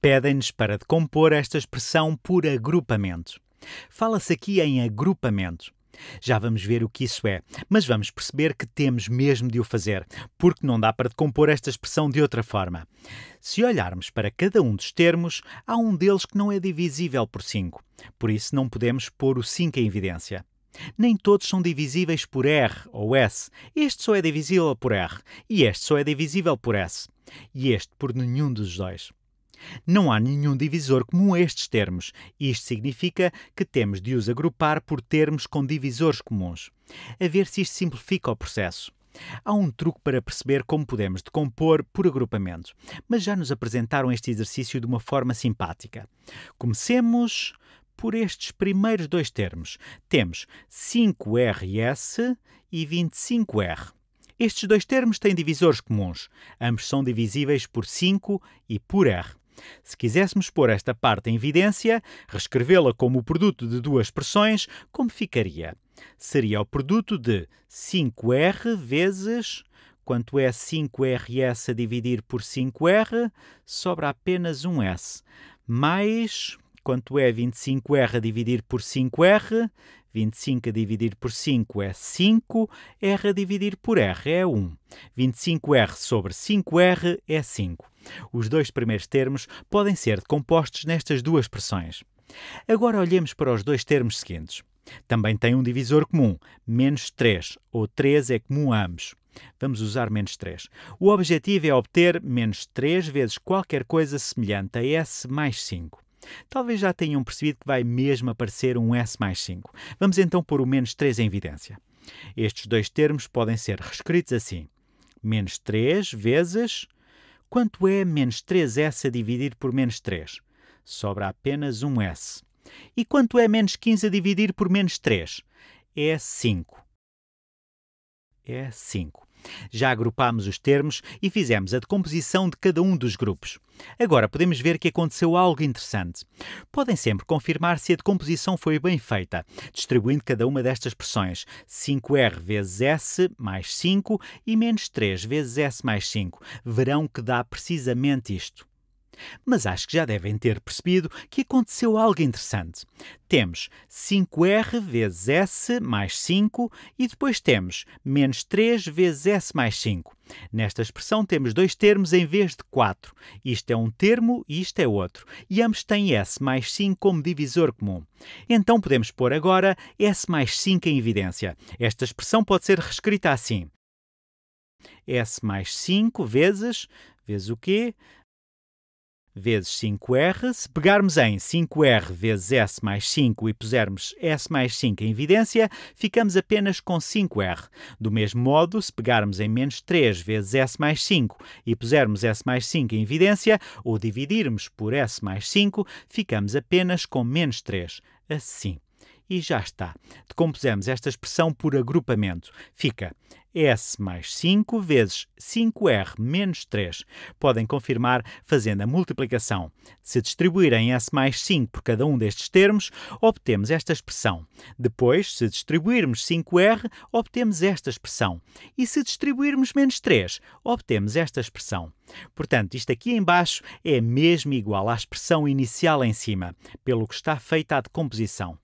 pedem-nos para decompor esta expressão por agrupamento. Fala-se aqui em agrupamento. Já vamos ver o que isso é, mas vamos perceber que temos mesmo de o fazer, porque não dá para decompor esta expressão de outra forma. Se olharmos para cada um dos termos, há um deles que não é divisível por 5, por isso não podemos pôr o 5 em evidência. Nem todos são divisíveis por R ou S. Este só é divisível por R e este só é divisível por S. E este por nenhum dos dois. Não há nenhum divisor comum a estes termos. Isto significa que temos de os agrupar por termos com divisores comuns. A ver se isto simplifica o processo. Há um truque para perceber como podemos decompor por agrupamento, mas já nos apresentaram este exercício de uma forma simpática. Comecemos por estes primeiros dois termos. Temos 5RS e 25R. Estes dois termos têm divisores comuns. Ambos são divisíveis por 5 e por R. Se quiséssemos pôr esta parte em evidência, reescrevê-la como o produto de duas pressões, como ficaria? Seria o produto de 5R vezes quanto é 5RS a dividir por 5R, sobra apenas um S. Mais quanto é 25R a dividir por 5R, 25 a dividir por 5 é 5, R a dividir por R é 1. 25R sobre 5R é 5. Os dois primeiros termos podem ser decompostos nestas duas expressões. Agora olhemos para os dois termos seguintes. Também tem um divisor comum, menos 3, ou 3 é comum a ambos. Vamos usar menos 3. O objetivo é obter menos 3 vezes qualquer coisa semelhante a S mais 5. Talvez já tenham percebido que vai mesmo aparecer um S mais 5. Vamos então pôr o menos 3 em evidência. Estes dois termos podem ser reescritos assim. Menos 3 vezes... Quanto é menos 3S a dividir por menos 3? Sobra apenas um S. E quanto é menos 15 a dividir por menos 3? É 5. É 5. Já agrupámos os termos e fizemos a decomposição de cada um dos grupos. Agora podemos ver que aconteceu algo interessante. Podem sempre confirmar se a decomposição foi bem feita, distribuindo cada uma destas pressões: 5R vezes S mais 5 e menos 3 vezes S mais 5. Verão que dá precisamente isto. Mas acho que já devem ter percebido que aconteceu algo interessante. Temos 5R vezes S mais 5 e depois temos menos 3 vezes S mais 5. Nesta expressão temos dois termos em vez de quatro. Isto é um termo e isto é outro. E ambos têm S mais 5 como divisor comum. Então podemos pôr agora S mais 5 em evidência. Esta expressão pode ser reescrita assim. S mais 5 vezes, vezes o quê? vezes 5R. Se pegarmos em 5R vezes S mais 5 e pusermos S mais 5 em evidência, ficamos apenas com 5R. Do mesmo modo, se pegarmos em menos 3 vezes S mais 5 e pusermos S mais 5 em evidência, ou dividirmos por S mais 5, ficamos apenas com menos 3. Assim e já está. Decompusemos esta expressão por agrupamento. Fica S mais 5 vezes 5R menos 3. Podem confirmar fazendo a multiplicação. Se distribuírem S mais 5 por cada um destes termos, obtemos esta expressão. Depois, se distribuirmos 5R, obtemos esta expressão. E se distribuirmos menos 3, obtemos esta expressão. Portanto, isto aqui embaixo é mesmo igual à expressão inicial em cima, pelo que está feita a decomposição.